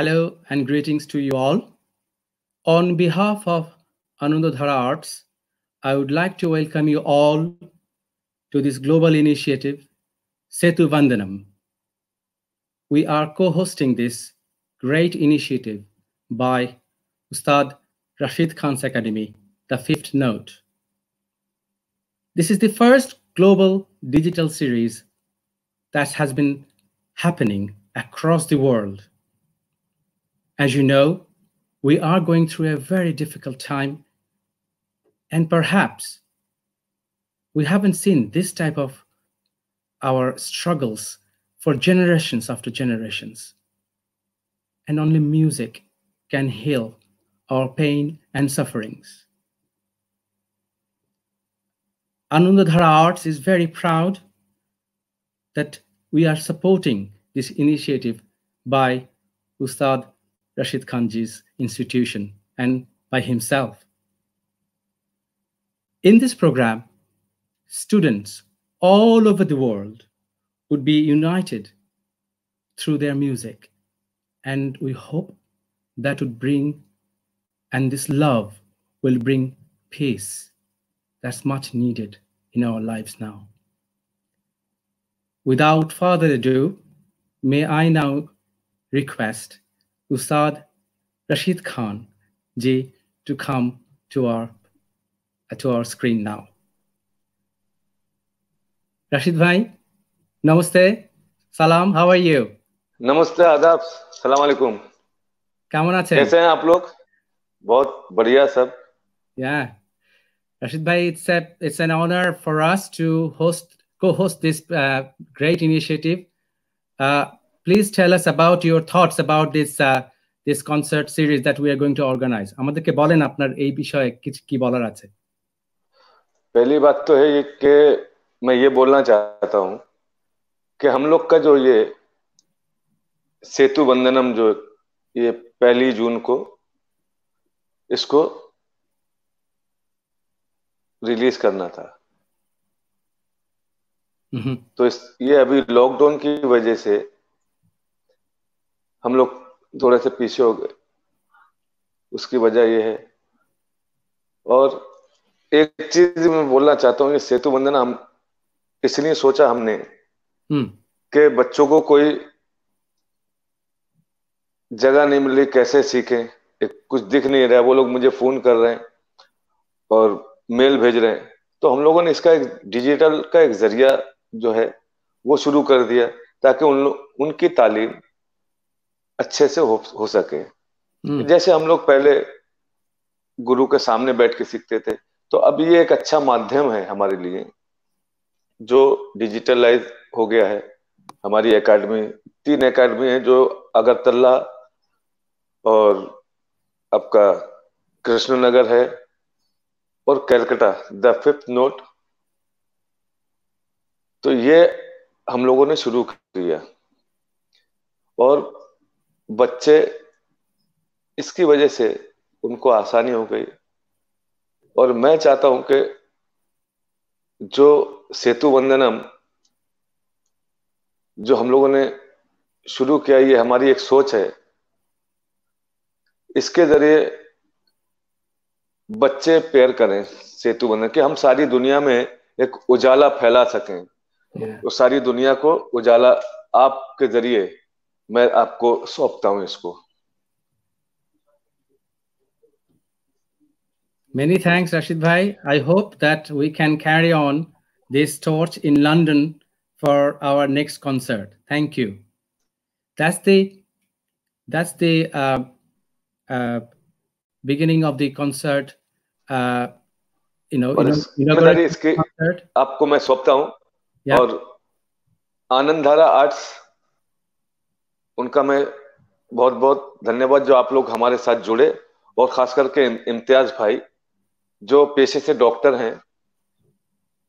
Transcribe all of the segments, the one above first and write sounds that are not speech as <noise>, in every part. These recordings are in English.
Hello and greetings to you all. On behalf of Anandadhara Arts, I would like to welcome you all to this global initiative, Setu Vandanam. We are co-hosting this great initiative by Ustad Rashid Khan's Academy, the fifth note. This is the first global digital series that has been happening across the world as you know, we are going through a very difficult time, and perhaps we haven't seen this type of our struggles for generations after generations. And only music can heal our pain and sufferings. Anundadhara Arts is very proud that we are supporting this initiative by Ustad Rashid Khanji's institution and by himself. In this program, students all over the world would be united through their music. And we hope that would bring, and this love will bring peace that's much needed in our lives now. Without further ado, may I now request Usad, Rashid Khan J to come to our, to our screen now. Rashid Bhai, Namaste, Salam, how are you? Namaste, Adab, Salam Alaikum. कैमन आछे कैसे हैं आप लोग बहुत बढ़िया सब या Rashid bhai it's a it's an honor for us to host co-host this uh, great initiative uh, please tell us about your thoughts about this uh, this concert series that we are going to organize আমাদেরকে বলেন আপনার এই বিষয়ে কিছু কি বলার আছে पहली बात तो है ये कि मैं ये बोलना चाहता हूँ कि हम लोग का जो ये सेतु बंधनम जो ये पहली जून को इसको रिलीज करना था तो इस ये अभी लॉकडाउन की वजह से हम लोग थोड़े से पीछे हो गए उसकी वजह यह है और एक चीज मैं बोलना चाहता हूँ सेतु बंधन हम इसलिए सोचा हमने हम्म। कि बच्चों को कोई जगह नहीं मिल रही कैसे सीखे एक कुछ दिख नहीं रहा वो लोग मुझे फोन कर रहे हैं और मेल भेज रहे हैं तो हम लोगों ने इसका एक डिजिटल का एक जरिया जो है वो शुरू कर दिया ताकि उन उनकी तालीम अच्छे से हो, हो सके हम्म। जैसे हम लोग पहले गुरु के सामने बैठ के सीखते थे तो अब ये एक अच्छा माध्यम है हमारे लिए जो डिजिटलाइज हो गया है हमारी एकेडमी तीन एकेडमी है जो अगरतला और आपका कृष्णनगर है और कैलकटा द फिफ्थ नोट तो ये हम लोगों ने शुरू किया और बच्चे इसकी वजह से उनको आसानी हो गई और मैं चाहता हूं कि जो सेतु वंदनम जो हम लोगों ने शुरू किया ये हमारी एक सोच है इसके जरिए बच्चे पेयर करें सेतु बंधन कि हम सारी दुनिया में एक उजाला फैला सकें yeah. तो सारी दुनिया को उजाला आपके जरिए मैं आपको सौंपता हूं इसको Many thanks, Rashid Bhai. I hope that we can carry on this torch in London for our next concert. Thank you. That's the that's the uh, uh, beginning of the concert. Uh, you know, inaugural concert. आपको मैं सौंपता हूँ yeah. और आनंद धारा arts उनका मैं बहुत बहुत धन्यवाद जो आप लोग हमारे साथ जुड़े और खास करके इम्तियाज भाई जो पेशे से डॉक्टर हैं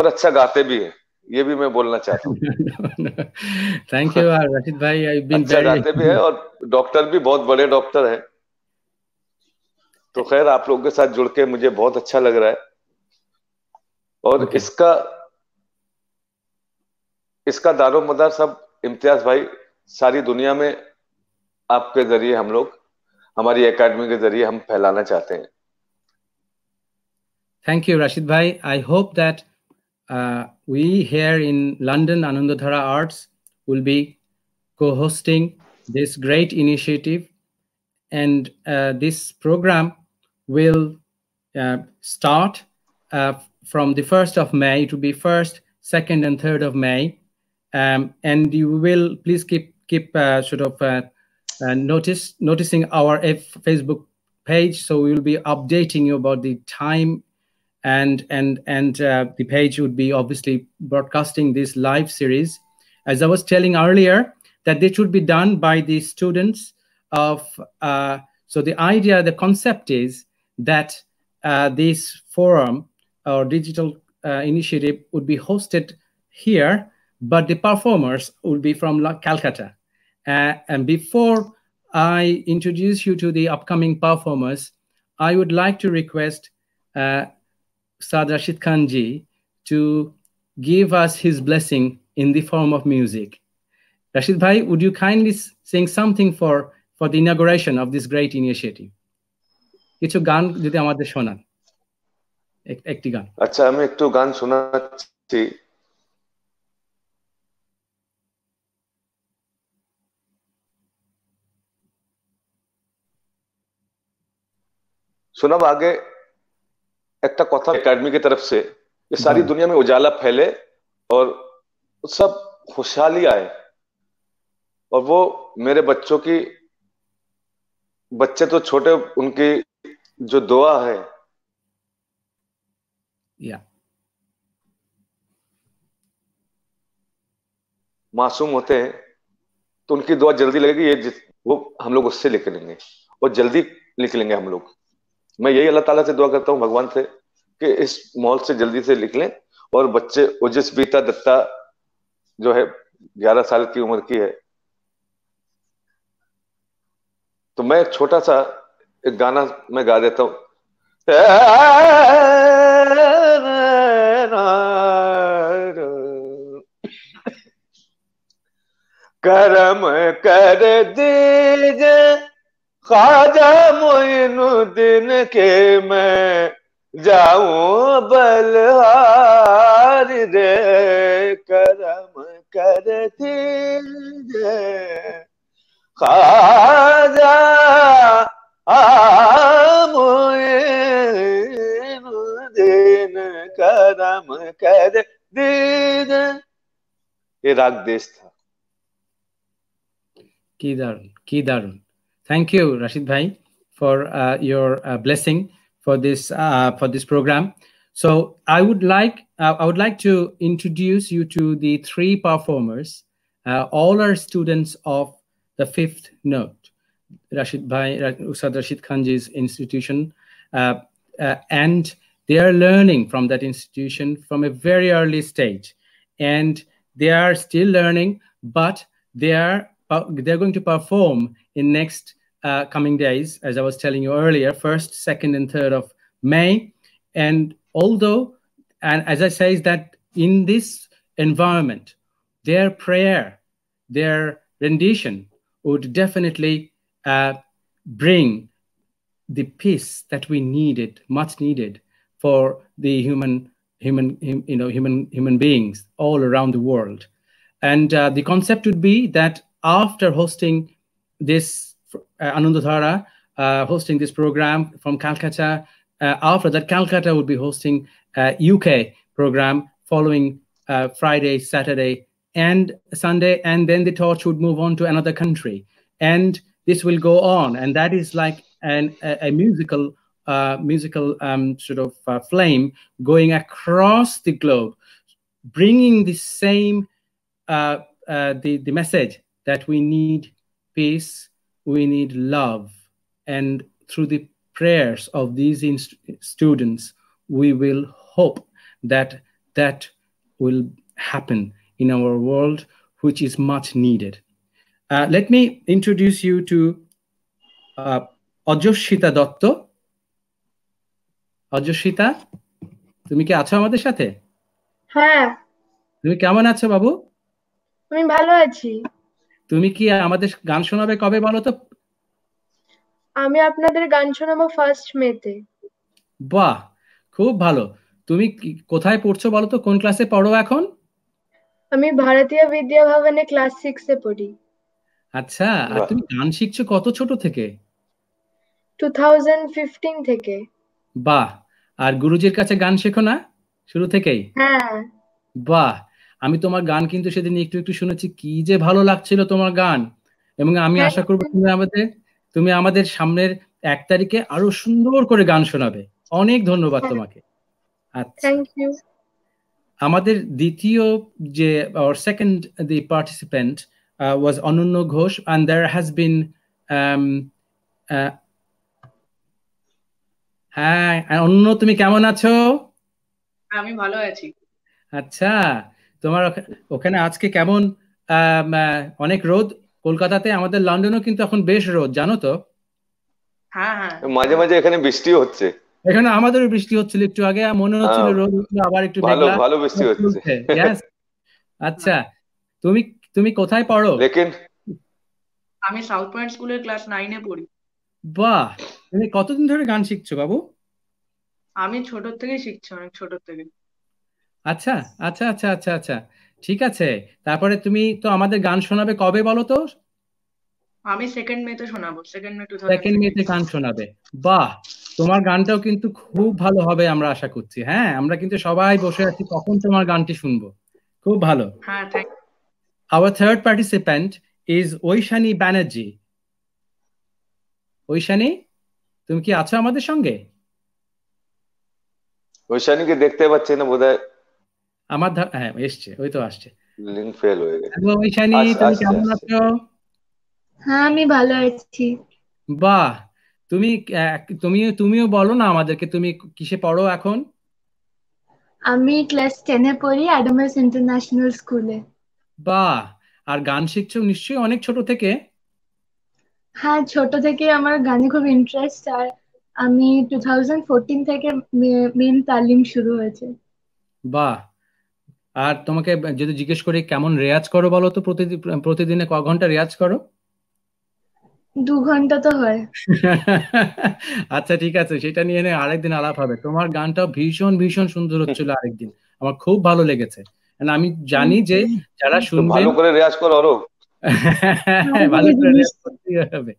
और अच्छा गाते भी हैं ये भी मैं बोलना चाहता हूँ थैंक यू रशीद भाई आई बीन अच्छा गाते भी है और डॉक्टर भी बहुत बड़े डॉक्टर हैं तो खैर आप लोगों के साथ जुड़ के मुझे बहुत अच्छा लग रहा है और okay. इसका इसका दारो मदार सब इम्तियाज भाई Thank you, Rashid Bhai. I hope that uh, we here in London, Anandadhara Arts, will be co hosting this great initiative. And uh, this program will uh, start from the 1st of May to be 1st, 2nd, and 3rd of May. Um, and you will please keep keep uh, sort of uh, uh, notice noticing our F Facebook page. So we will be updating you about the time and and and uh, the page would be obviously broadcasting this live series as i was telling earlier that this should be done by the students of uh, so the idea the concept is that uh, this forum or digital initiative would be hosted here but the performers would be from calcutta Uh, and before I introduce you to the upcoming performers, I would like to request uh, Saad Rashid Khanji to give us his blessing in the form of music. Rashid Bhai, would you kindly sing something for, for the inauguration of this great initiative? কিছু গান যদি আমাদের শোনান একটি গান আচ্ছা আমি একটু গান শোনাচ্ছি सुनब आगे एक कथा एकेडमी की तरफ से ये सारी hmm. दुनिया में उजाला फैले और सब खुशहाली आए और वो मेरे बच्चों की बच्चे तो छोटे उनकी जो दुआ है या मासूम होते हैं तो उनकी दुआ जल्दी लगेगी ये वो हम लोग उससे लिख लेंगे और जल्दी लिख लेंगे हम लोग मैं यही अल्लाह ताला से दुआ करता हूँ भगवान से कि इस मॉल से जल्दी से निकले और बच्चे ओजस बीता दत्ता जो है ग्यारह साल की उम्र की है तो मैं छोटा सा एक गाना मैं गा देता हूँ करम कर दीजिए ख्वाजा मोइनुद्दीन के मैं जाऊं बलहार रे करम कर दीजिए ख्वाजा मोइनुद्दीन करम कर दीजिए ये राग देश था की दारुण की दारुण Thank you, Rashid Bhai, for uh, your uh, blessing for this uh, for this program. So I would like uh, I would like to introduce you to the three performers. Uh, all are students of the fifth note, Rashid Bhai, Usad Rashid Khanji's institution, uh, and they are learning from that institution from a very early stage, and they are still learning, but they are they're going to perform in next uh, coming days, as I was telling you earlier, first, second, and third of May. And although, and as I say, is that in this environment, their prayer, their rendition would definitely uh, bring the peace that we needed, much needed, for the human human you know human human beings all around the world. And uh, the concept would be that after hosting this uh, uh, hosting this program from Calcutta. Uh, after that, Calcutta would be hosting UK uh, program following uh, Friday, Saturday, and Sunday, and then the torch would move on to another country, and this will go on, and that is like an, a, a musical. Uh, musical um, sort of flame going across the globe, bringing the same the the message that we need peace, we need love. And through the prayers of these students, we will hope that that will happen in our world, which is much needed. Uh, let me introduce you to uh, Ajoshita Dotto. অজস্বিতা তুমি কি আছো আমাদের সাথে হ্যাঁ তুমি কেমন আছো বাবু আমি ভালো আছি তুমি কি আমাদের গান শোনাবে কবে বলো তো আমি আপনাদের গান শোনাবো ফার্স্ট মেতে বাহ খুব ভালো তুমি কোথায় পড়ছো বলো তো কোন ক্লাসে পড়ো এখন আমি ভারতীয় বিদ্যা ভবনে ক্লাস সিক্স এ পড়ি আচ্ছা আর তুমি গান শিখছো কত ছোট থেকে 2015 থেকে বাহ আর গুরুজির কাছে গান শেখো না শুরু থেকেই হ্যাঁ বাহ আমি তোমার গান কিন্তু সেদিন একটু একটু শুনেছি কি যে ভালো লাগছিল তোমার গান এবং আমি হ্যাঁ। আশা করবো তুমি আমাদের তুমি আমাদের সামনের এক তারিখে আরো সুন্দর করে গান শোনাবে অনেক ধন্যবাদ হ্যাঁ। তোমাকে আচ্ছা। আমাদের দ্বিতীয় যে or second the participant uh, অনন্য Ghosh and there has been um, হ্যাঁ uh, অন্য তুমি কেমন আছো আমি ভালো আছি আচ্ছা তোমার ওখানে আজকে কেমন অনেক রোদ কলকাতাতে আমাদের লন্ডনও কিন্তু এখন বেশ রোদ জানো তো হ্যাঁ, হ্যাঁ। মাঝে মাঝে এখানে বৃষ্টিও হচ্ছে এখানে আমাদেরও বৃষ্টি হচ্ছিল একটু আগে মনে হচ্ছিল রোদ আবার একটু ভালো ভালো বৃষ্টি হচ্ছে আচ্ছা তুমি তুমি কোথায় পড়ো লেকিন আমি সাউথ পয়েন্ট স্কুলের ক্লাস নাইনে পড়ি বাহ তুমি কতদিন ধরে গান শিখছো বাবু আমি ছোট থেকে শিখছি অনেক ছোট থেকে আচ্ছা আচ্ছা আচ্ছা আচ্ছা আচ্ছা ঠিক আছে তারপরে তুমি তো আমাদের গান শোনাবে কবে বলো তো আমি সেকেন্ড মেতে শোনাবো সেকেন্ড মে সেকেন্ড মেতে গান শোনাবে বাহ তোমার গানটাও কিন্তু খুব ভালো হবে আমরা আশা করছি হ্যাঁ আমরা কিন্তু সবাই বসে আছি কখন তোমার গানটি শুনবো খুব ভালো হ্যাঁ our third participant is Aishani Banerjee Aishani তুমি কি আছো আমাদের সঙ্গে ঐশানিকে দেখতে পাচ্ছি না বোধহয় আমার ধারণা হ্যাঁ এসছে ওই তো আসছে লিংক ফেল হয়ে গেছে ঐশানি আচ্ছা, তুমি আচ্ছা, কেমন আচ্ছা। আছো হ্যাঁ আমি ভালো আছি বাহ তুমি তুমি তুমিও বলো না আমাদেরকে তুমি কিসে পড়ো এখন আমি ক্লাস টেনে পড়ি অ্যাডামাস ইন্টারন্যাশনাল স্কুলে বাহ আর গান শিখছো নিশ্চয়ই অনেক ছোট থেকে হ্যাঁ ছোট থেকে আমার গানে খুব ইন্টারেস্ট আর আমি টু থাউজেন্ড ফোরটিন থেকে মেন তালিম শুরু হয়েছে বাহ আর তোমাকে যদি জিজ্ঞেস করি কেমন রেয়াজ করো বলো তো প্রতিদিন প্রতিদিনে ক ঘন্টা রেয়াজ করো দু ঘন্টা তো হয় <laughs> আচ্ছা ঠিক আছে সেটা নিয়ে আরেকদিন আলাপ হবে তোমার গানটা ভীষণ ভীষণ সুন্দর হচ্ছিল আরেকদিন আমার খুব ভালো লেগেছে আমি জানি যে যারা শুনবে ভালো করে রেয়াজ করো অরূপ <laughs> ভালো করে রেয়াজ হবে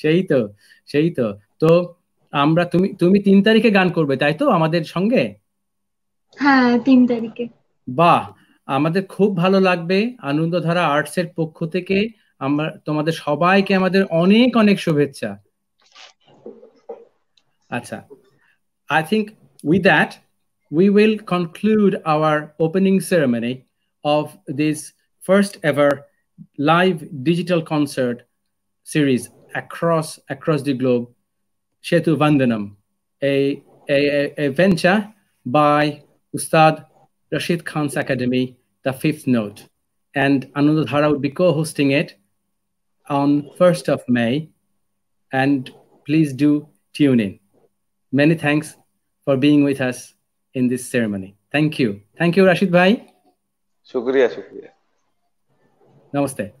সেই তো সেই তো তো আমরা তুমি তুমি তিন তারিখে গান করবে তাই তো আমাদের সঙ্গে হ্যাঁ তিন তারিখে বাহ আমাদের খুব ভালো লাগবে আনন্দধারা আর্টস এর পক্ষ থেকে আমরা তোমাদের সবাইকে আমাদের অনেক অনেক শুভেচ্ছা আচ্ছা I think with that we will conclude our opening ceremony of this first ever live digital concert series across across the globe Setu Vandanam a, a, a venture by Ustad Rashid Khan's Academy, The Fifth Note. And Anand Dhara would be co hosting it on 1st of May. And please do tune in. Many thanks for being with us in this ceremony. Thank you. Thank you, Rashid Bhai. Shukriya, Shukriya. Namaste.